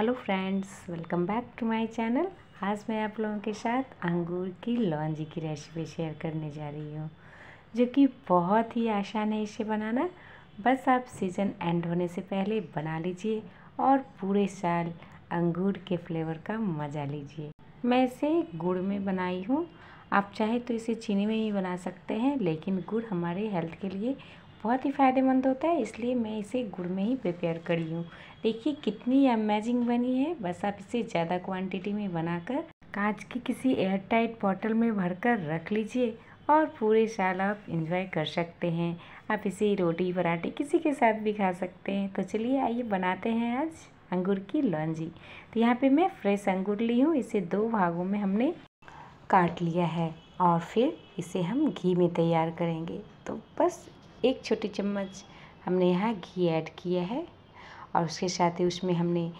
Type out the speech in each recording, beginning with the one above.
hello friends welcome back to my channel आज मैं आप लोगों के साथ अंगूर की लॉन्जी की रेसिपी शेयर करने जा रही हूँ जो कि बहुत ही आसान है इसे बनाना बस आप सीज़न एंड होने से पहले बना लीजिए और पूरे साल अंगूर के फ्लेवर का मज़ा लीजिए मैं इसे गुड़ में बनाई हूँ आप चाहे तो इसे चीनी में ही बना सकते हैं लेकिन गुड़ हमारे हेल्थ के लिए बहुत ही फ़ायदेमंद होता है इसलिए मैं इसे गुड़ में ही प्रिपेयर करी हूँ देखिए कितनी अमेजिंग बनी है बस आप इसे ज़्यादा क्वांटिटी में बनाकर कांच की किसी एयर टाइट बॉटल में भरकर रख लीजिए और पूरे साल आप इंजॉय कर सकते हैं आप इसे रोटी पराठे किसी के साथ भी खा सकते हैं तो चलिए आइए बनाते हैं आज अंगूर की लॉन्जी तो यहाँ पे मैं फ्रेश अंगूर ली हूँ इसे दो भागों में हमने काट लिया है और फिर इसे हम घी में तैयार करेंगे तो बस एक छोटी चम्मच हमने यहाँ घी ऐड किया है और उसके साथ ही उसमें हमने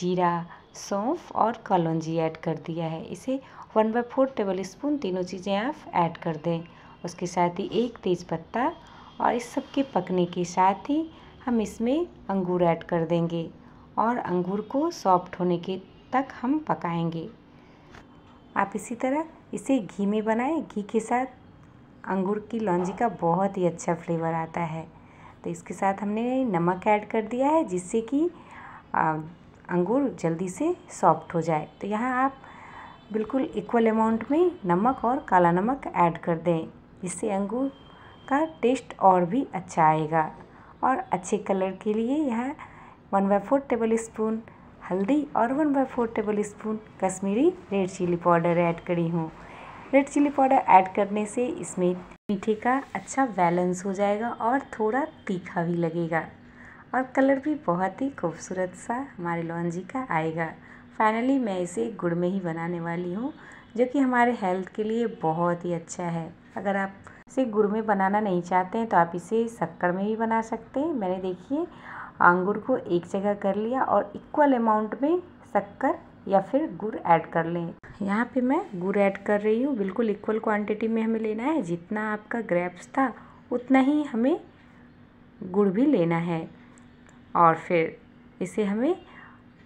जीरा सौंफ और कलौंजी ऐड कर दिया है इसे one by four tablespoon तीनों चीज़ें आप ऐड कर दें उसके साथ ही एक तेज़पत्ता और इस सब के पकने के साथ ही हम इसमें अंगूर ऐड कर देंगे और अंगूर को सॉफ्ट होने के तक हम पकाएंगे आप इसी तरह इसे घी में बनाएं घी के साथ अंगूर की लौंजी का बहुत ही अच्छा फ्लेवर आता है तो इसके साथ हमने नमक ऐड कर दिया है जिससे कि अंगूर जल्दी से सॉफ्ट हो जाए तो यहाँ आप बिल्कुल इक्वल अमाउंट में नमक और काला नमक ऐड कर दें इससे अंगूर का टेस्ट और भी अच्छा आएगा और अच्छे कलर के लिए यहाँ one by four tablespoon हल्दी और one by four tablespoon Kashmiri red chilli powder add करी हूँ रेड चिली पाउडर ऐड करने से इसमें मीठे का अच्छा बैलेंस हो जाएगा और थोड़ा तीखा भी लगेगा और कलर भी बहुत ही खूबसूरत सा हमारे लॉन्जी का आएगा फाइनली मैं इसे गुड़ में ही बनाने वाली हूँ जो कि हमारे हेल्थ के लिए बहुत ही अच्छा है अगर आप इसे गुड़ में बनाना नहीं चाहते हैं तो आप इसे शक्कर में भी बना सकते हैं मैंने देखिए अंगूर को एक जगह कर लिया और इक्वल अमाउंट में शक्कर या फिर गुड़ ऐड कर लें यहाँ पे मैं गुड़ ऐड कर रही हूँ बिल्कुल इक्वल क्वांटिटी में हमें लेना है जितना आपका ग्रेप्स था उतना ही हमें गुड़ भी लेना है और फिर इसे हमें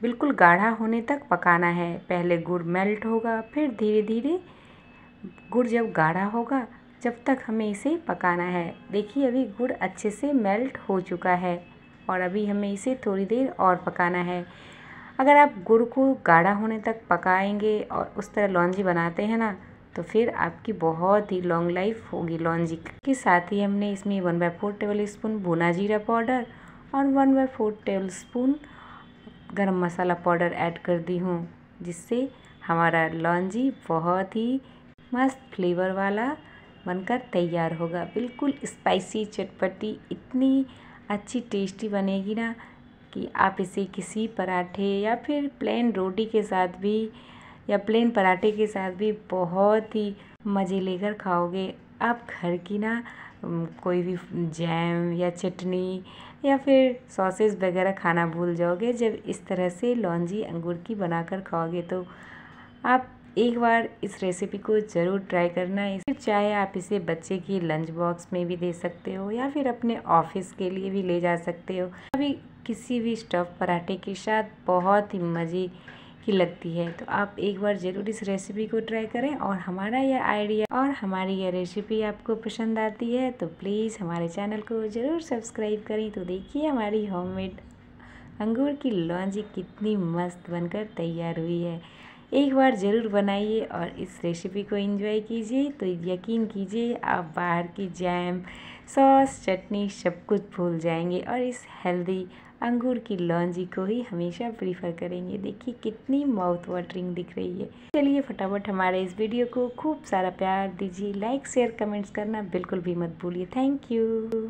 बिल्कुल गाढ़ा होने तक पकाना है पहले गुड़ मेल्ट होगा फिर धीरे धीरे गुड़ जब गाढ़ा होगा जब तक हमें इसे पकाना है देखिए अभी गुड़ अच्छे से मेल्ट हो चुका है और अभी हमें इसे थोड़ी देर और पकाना है अगर आप गुड़ को गाढ़ा होने तक पकाएंगे और उस तरह लॉन्जी बनाते हैं ना तो फिर आपकी बहुत ही लॉन्ग लाइफ होगी लॉन्जी के साथ ही हमने इसमें one by four tablespoon भुना जीरा पाउडर और one by four tablespoon garam masala powder add कर दी हूँ जिससे हमारा लॉन्जी बहुत ही मस्त फ्लेवर वाला बनकर तैयार होगा बिल्कुल स्पाइसी चटपटी इतनी अच्छी टेस्टी बनेगी ना कि आप इसे किसी पराठे या फिर प्लेन रोटी के साथ भी या प्लेन पराठे के साथ भी बहुत ही मज़े लेकर खाओगे आप घर की ना कोई भी जैम या चटनी या फिर सॉसेस वगैरह खाना भूल जाओगे जब इस तरह से लौंजी अंगूर की बनाकर खाओगे तो आप एक बार इस रेसिपी को ज़रूर ट्राई करना इसे चाहे आप इसे बच्चे की लंच बॉक्स में भी दे सकते हो या फिर अपने ऑफिस के लिए भी ले जा सकते हो अभी किसी भी स्टफ़ पराठे के साथ बहुत ही मज़े की लगती है तो आप एक बार ज़रूर इस रेसिपी को ट्राई करें और हमारा यह आइडिया और हमारी यह रेसिपी आपको पसंद आती है तो प्लीज़ हमारे चैनल को ज़रूर सब्सक्राइब करें तो देखिए हमारी होममेड अंगूर की लॉन्जी कितनी मस्त बनकर तैयार हुई है एक बार ज़रूर बनाइए और इस रेसिपी को एंजॉय कीजिए तो यकीन कीजिए आप बाहर की जैम सॉस चटनी सब कुछ भूल जाएंगे और इस हेल्दी अंगूर की लॉन्जी को ही हमेशा प्रीफर करेंगे देखिए कितनी माउथ वाटरिंग दिख रही है चलिए फटाफट हमारे इस वीडियो को खूब सारा प्यार दीजिए लाइक शेयर कमेंट्स करना बिल्कुल भी मत भूलिए थैंक यू